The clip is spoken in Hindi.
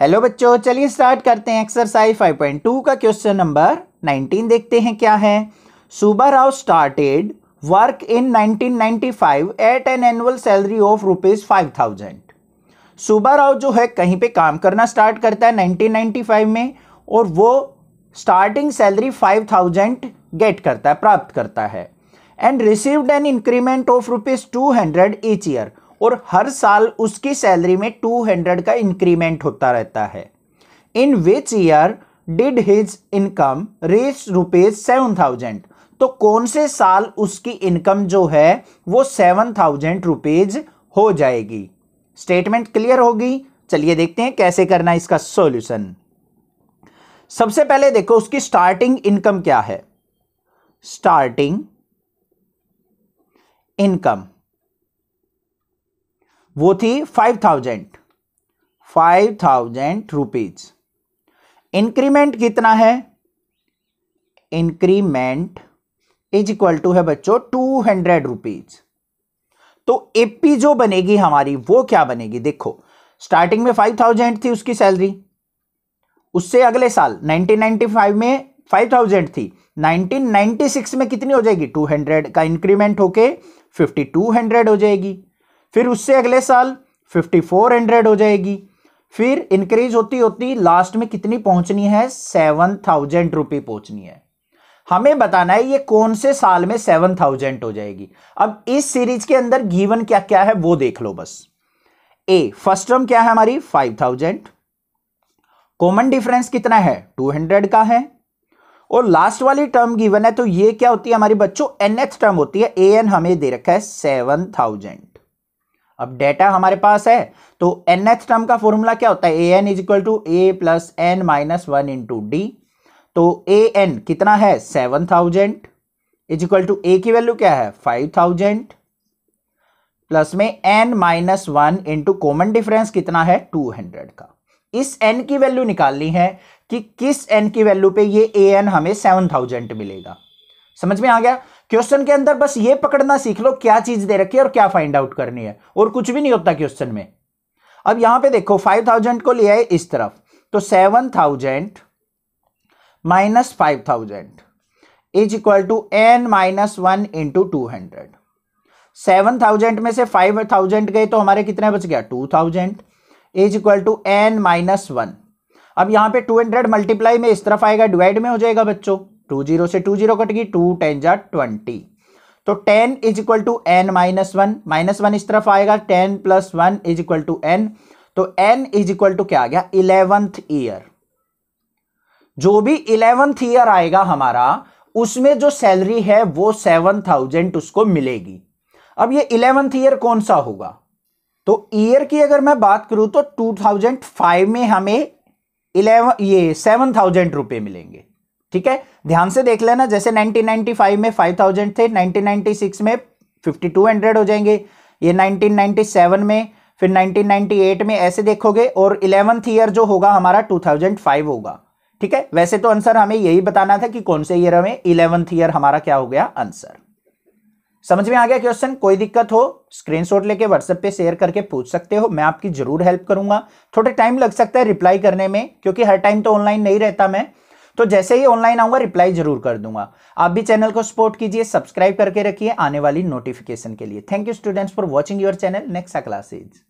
हेलो बच्चों चलिए स्टार्ट करते हैं एक्सरसाइज 5.2 का क्वेश्चन नंबर 19 देखते हैं क्या है Subba Rao started work in 1995 at an annual salary of rupees five thousand Subba Rao जो है कहीं पे काम करना स्टार्ट करता है 1995 में और वो स्टार्टिंग सैलरी 5000 गेट करता है प्राप्त करता है and received an increment of rupees two hundred each year और हर साल उसकी सैलरी में टू हंड्रेड का इंक्रीमेंट होता रहता है in which year did his income raise rupees seven thousand तो कौन से साल उसकी इनकम जो है वो सेवन थाउजेंड रुपीज हो जाएगी स्टेटमेंट क्लियर होगी चलिए देखते हैं कैसे करना इसका सॉल्यूशन सबसे पहले देखो उसकी स्टार्टिंग इनकम क्या है स्टार्टिंग इनकम वो थी five thousand five thousand rupees increment कितना है इंक्रीमेंट इज इक्वल टू है बच्चों टू हंड्रेड रुपीज तो एपी जो बनेगी हमारी वो क्या बनेगी देखो स्टार्टिंग में फाइव थाउजेंड थी उसकी सैलरी उससे अगले साल 1995 में 5000 थी 1996 में कितनी हो जाएगी 200 का इंक्रीमेंट होके 5200 हो जाएगी फिर उससे अगले साल 5400 हो जाएगी फिर इंक्रीज होती होती लास्ट में कितनी पहुंचनी है सेवन थाउजेंड रुपी पहुंचनी है हमें बताना है ये कौन से साल में सेवन थाउजेंड हो जाएगी अब इस सीरीज के अंदर गीवन क्या क्या है वो देख लो बस ए फर्स्ट टर्म क्या है हमारी फाइव थाउजेंड कॉमन डिफरेंस कितना है टू हंड्रेड का है और लास्ट वाली टर्म गिवन है तो ये क्या होती है हमारी बच्चों एनएथ टर्म होती है ए एन हमें दे रखा है सेवन थाउजेंड अब डेटा हमारे पास है तो एन एच टर्म का फॉर्मूला क्या होता है A N is equal to A plus N minus one into D तो ए एन कितना है seven thousand is equal to A की वैल्यू क्या है फाइव थाउजेंड प्लस में N minus one into common difference कितना है टू हंड्रेड का इस एन की वैल्यू निकालनी है कि किस एन की वैल्यू पे ये ए एन हमें सेवन थाउजेंड मिलेगा समझ में आ गया क्वेश्चन के अंदर बस ये पकड़ना सीख लो क्या चीज दे रखी है और क्या फाइंड आउट करनी है और कुछ भी नहीं होता क्वेश्चन में अब यहां पे देखो फाइव थाउजेंड को लिया है इस तरफ तो seven thousand minus five thousand is equal to N minus one into two hundred seven thousand में से फाइव थाउजेंड गए तो हमारे कितने बच गया two thousand is equal to N minus one अब यहां पे टू हंड्रेड मल्टीप्लाई में इस तरफ आएगा डिवाइड में हो जाएगा बच्चों टू जीरो से टू जीरो कट गई टू टेन जा ट्वेंटी तो ten is equal to N minus one minus one इस तरफ आएगा ten plus one is equal to N तो एन इज इक्वल टू क्या आ गया इलेवंथ ईयर जो भी इलेवंथ ईयर आएगा हमारा उसमें जो सैलरी है वो सेवन थाउजेंड उसको मिलेगी अब ये इलेवंथ ईयर कौन सा होगा तो ईयर की अगर मैं बात करूं तो टू थाउजेंड फाइव में हमें इलेवन ये सेवन थाउजेंड रुपए मिलेंगे ठीक है ध्यान से देख लेना जैसे 1995 में 5000 थे 1996 में 5200 हो जाएंगे ये 1997 में फिर 1998 में ऐसे देखोगे और इलेवंथ ईयर जो होगा हमारा 2005 होगा ठीक है वैसे तो आंसर हमें यही बताना था कि कौन से ईयर में इलेवंथ ईयर हमारा क्या हो गया आंसर समझ में आ गया क्वेश्चन कोई दिक्कत हो स्क्रीनशॉट लेके व्हाट्सएप पे शेयर करके पूछ सकते हो मैं आपकी जरूर हेल्प करूंगा थोड़े टाइम लग सकता है रिप्लाई करने में क्योंकि हर टाइम तो ऑनलाइन नहीं रहता मैं तो जैसे ही ऑनलाइन आऊंगा रिप्लाई जरूर कर दूंगा आप भी चैनल को सपोर्ट कीजिए सब्सक्राइब करके रखिए आने वाली नोटिफिकेशन के लिए thank you students for watching your channel next classes